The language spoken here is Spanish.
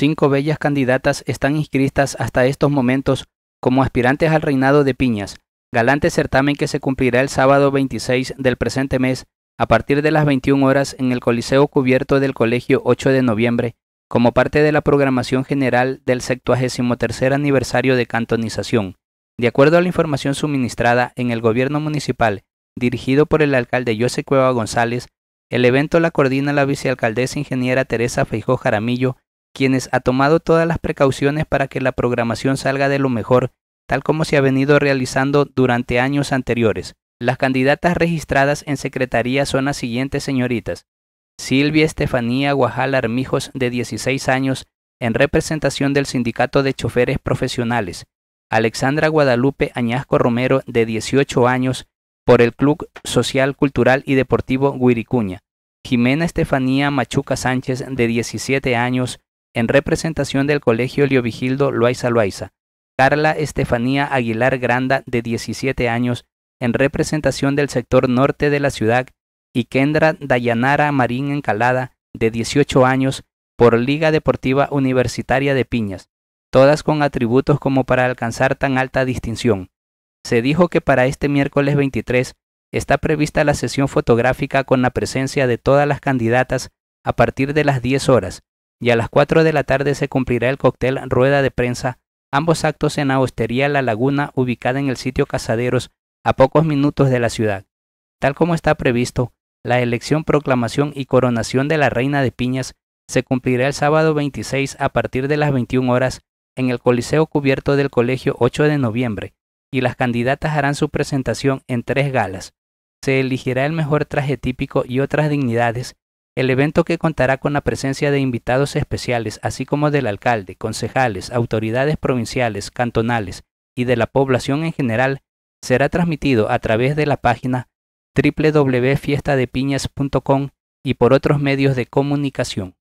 cinco bellas candidatas están inscritas hasta estos momentos como aspirantes al reinado de Piñas, galante certamen que se cumplirá el sábado 26 del presente mes a partir de las 21 horas en el Coliseo Cubierto del Colegio 8 de noviembre, como parte de la programación general del tercer aniversario de cantonización. De acuerdo a la información suministrada en el gobierno municipal, dirigido por el alcalde José Cueva González, el evento la coordina la vicealcaldesa ingeniera Teresa Feijó Jaramillo quienes ha tomado todas las precauciones para que la programación salga de lo mejor, tal como se ha venido realizando durante años anteriores. Las candidatas registradas en secretaría son las siguientes señoritas. Silvia Estefanía Guajal Armijos, de 16 años, en representación del Sindicato de Choferes Profesionales. Alexandra Guadalupe Añasco Romero, de 18 años, por el Club Social, Cultural y Deportivo Guiricuña. Jimena Estefanía Machuca Sánchez, de 17 años, en representación del Colegio Leovigildo Loaiza Loaiza, Carla Estefanía Aguilar Granda, de 17 años, en representación del sector norte de la ciudad, y Kendra Dayanara Marín Encalada, de 18 años, por Liga Deportiva Universitaria de Piñas, todas con atributos como para alcanzar tan alta distinción. Se dijo que para este miércoles 23 está prevista la sesión fotográfica con la presencia de todas las candidatas a partir de las 10 horas, y a las 4 de la tarde se cumplirá el cóctel Rueda de Prensa, ambos actos en la Hostería La Laguna ubicada en el sitio Casaderos, a pocos minutos de la ciudad. Tal como está previsto, la elección, proclamación y coronación de la Reina de Piñas se cumplirá el sábado 26 a partir de las 21 horas en el Coliseo Cubierto del Colegio 8 de noviembre, y las candidatas harán su presentación en tres galas. Se elegirá el mejor traje típico y otras dignidades, el evento que contará con la presencia de invitados especiales, así como del alcalde, concejales, autoridades provinciales, cantonales y de la población en general, será transmitido a través de la página www.fiestadepiñas.com y por otros medios de comunicación.